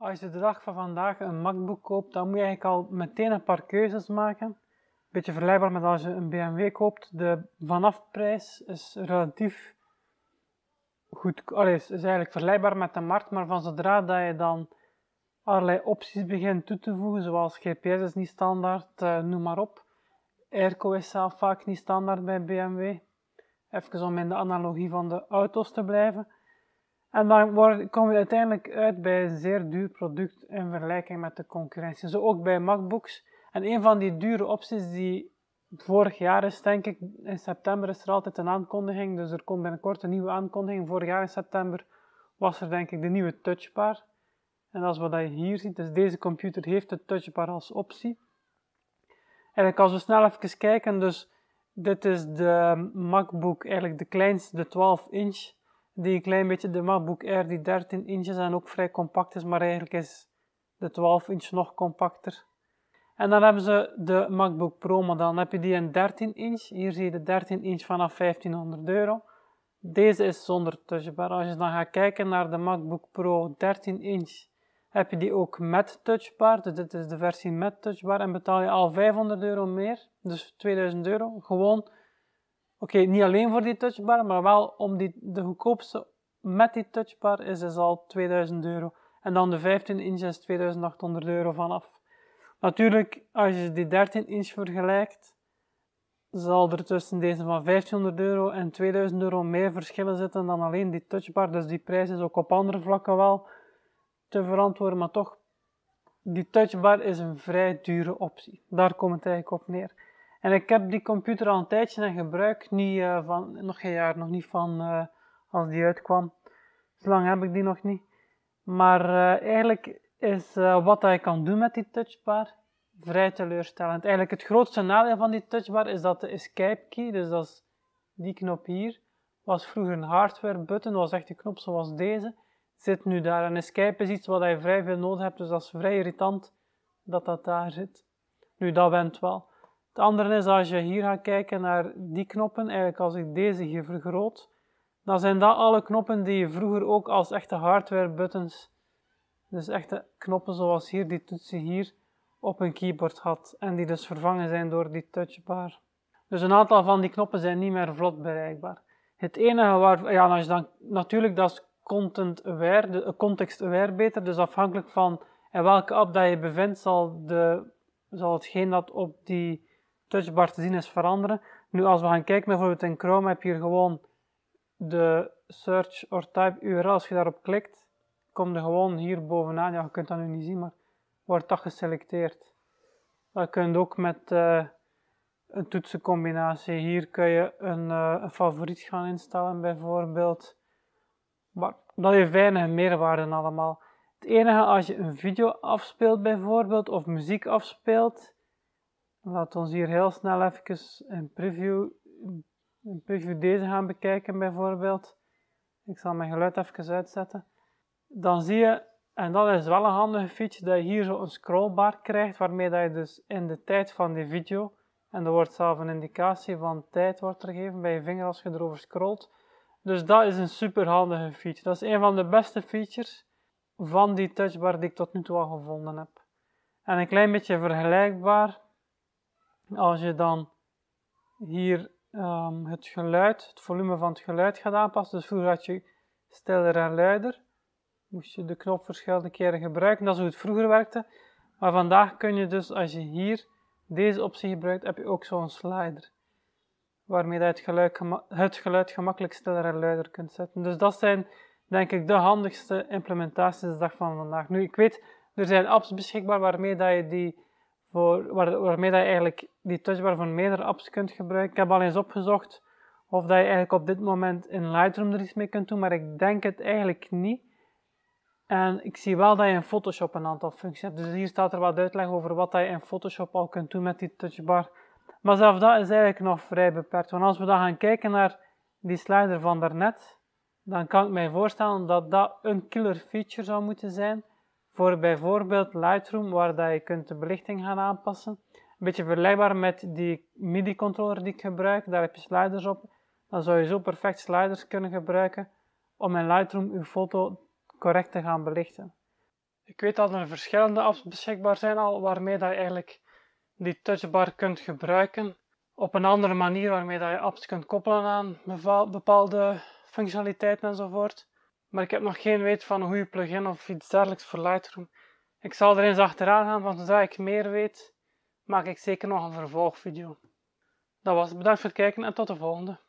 Als je de dag van vandaag een MacBook koopt, dan moet je eigenlijk al meteen een paar keuzes maken. Beetje vergelijkbaar met als je een BMW koopt. De vanafprijs is relatief goed, allee, is eigenlijk vergelijkbaar met de markt, maar van zodra dat je dan allerlei opties begint toe te voegen, zoals GPS is niet standaard, eh, noem maar op. Airco is zelf vaak niet standaard bij BMW. Even om in de analogie van de auto's te blijven en dan kom je uiteindelijk uit bij een zeer duur product in vergelijking met de concurrentie. Zo ook bij MacBooks. En een van die dure opties die vorig jaar is, denk ik, in september is er altijd een aankondiging. Dus er komt binnenkort een nieuwe aankondiging. Vorig jaar in september was er denk ik de nieuwe touchbar. En dat is wat je hier ziet. Dus deze computer heeft de touchbar als optie. En ik kan zo snel even kijken. Dus dit is de MacBook, eigenlijk de kleinste, de 12 inch die een klein beetje de MacBook Air die 13 is en ook vrij compact is, maar eigenlijk is de 12 inch nog compacter. En dan hebben ze de MacBook Pro, model. dan heb je die in 13 inch. Hier zie je de 13 inch vanaf 1500 euro. Deze is zonder touchbar. Als je dan gaat kijken naar de MacBook Pro 13 inch, heb je die ook met touchbar. Dus dit is de versie met touchbar en betaal je al 500 euro meer, dus 2000 euro. Gewoon Oké, niet alleen voor die touchbar, maar wel om die, de goedkoopste met die touchbar is, is al 2000 euro. En dan de 15 inch is 2800 euro vanaf. Natuurlijk, als je die 13 inch vergelijkt, zal er tussen deze van 1500 euro en 2000 euro meer verschillen zitten dan alleen die touchbar. Dus die prijs is ook op andere vlakken wel te verantwoorden, maar toch, die touchbar is een vrij dure optie. Daar komt het eigenlijk op neer. En ik heb die computer al een tijdje in gebruik niet, eh, van, nog geen jaar, nog niet van eh, als die uitkwam. Zolang heb ik die nog niet. Maar eh, eigenlijk is wat je kan doen met die touchbar vrij teleurstellend. Eigenlijk het grootste nadeel van die touchbar is dat de escape key, dus dat is die knop hier, was vroeger een hardware button, was echt een knop zoals deze, zit nu daar. En escape is iets wat je vrij veel nodig hebt, dus dat is vrij irritant dat dat daar zit. Nu, dat went wel. Het andere is als je hier gaat kijken naar die knoppen, eigenlijk als ik deze hier vergroot, dan zijn dat alle knoppen die je vroeger ook als echte hardware buttons, dus echte knoppen zoals hier, die toetsen hier, op een keyboard had en die dus vervangen zijn door die touchbar. Dus een aantal van die knoppen zijn niet meer vlot bereikbaar. Het enige waar, ja, als je dan, natuurlijk dat is content aware, eh, context aware beter, dus afhankelijk van in welke app dat je bevindt, zal, de, zal hetgeen dat op die touchbar te zien is veranderen. Nu als we gaan kijken bijvoorbeeld in Chrome heb je hier gewoon de search or type URL. Als je daarop klikt, komt er gewoon hier bovenaan. Ja, je kunt dat nu niet zien, maar wordt dat geselecteerd. Dat kun je ook met eh, een toetsencombinatie. Hier kun je eh, een, favoriet gaan instellen bijvoorbeeld. Maar dat heeft weinig meerwaarde allemaal. Het enige als je een video afspeelt bijvoorbeeld of muziek afspeelt, Laat ons hier heel snel even een preview, een preview deze gaan bekijken bijvoorbeeld. Ik zal mijn geluid even uitzetten. Dan zie je, en dat is wel een handige feature, dat je hier zo een scrollbar krijgt, waarmee dat je dus in de tijd van die video, en er wordt zelf een indicatie van tijd wordt er gegeven bij je vinger als je erover scrolt. Dus dat is een super handige feature. Dat is een van de beste features van die touchbar die ik tot nu toe al gevonden heb. En een klein beetje vergelijkbaar als je dan hier ehm, het geluid, het volume van het geluid gaat aanpassen, dus vroeger had je stiller en luider, moest je de knop verschillende keren gebruiken, dat is hoe het vroeger werkte. Maar vandaag kun je dus, als je hier deze optie gebruikt, heb je ook zo'n slider. Waarmee je het geluid, het geluid gemakkelijk stiller en luider kunt zetten. Dus dat zijn, denk ik, de handigste implementaties de dag van vandaag. Nu, ik weet, er zijn apps beschikbaar waarmee dat je die voor, waar, waarmee dat je eigenlijk die touchbar van meerdere apps kunt gebruiken. Ik heb al eens opgezocht of dat je eigenlijk op dit moment in Lightroom er iets mee kunt doen, maar ik denk het eigenlijk niet. En ik zie wel dat je in Photoshop een aantal functies hebt. Dus hier staat er wat uitleg over wat dat je in Photoshop al kunt doen met die touchbar. Maar zelfs dat is eigenlijk nog vrij beperkt. Want als we dan gaan kijken naar die slider van daarnet, dan kan ik mij voorstellen dat dat een killer feature zou moeten zijn voor bijvoorbeeld Lightroom, waar dat je kunt de belichting gaan aanpassen. Een beetje vergelijkbaar met die MIDI-controller die ik gebruik, daar heb je sliders op. Dan zou je zo perfect sliders kunnen gebruiken om in Lightroom uw foto correct te gaan belichten. Ik weet dat er verschillende apps beschikbaar zijn al waarmee dat je eigenlijk die touchbar kunt gebruiken. Op een andere manier waarmee dat je apps kunt koppelen aan bepaalde functionaliteiten enzovoort. Maar ik heb nog geen weet van een goede plugin of iets dergelijks voor Lightroom. Ik zal er eens achteraan gaan, want zodra ik meer weet, maak ik zeker nog een vervolgvideo. Dat was het, bedankt voor het kijken en tot de volgende.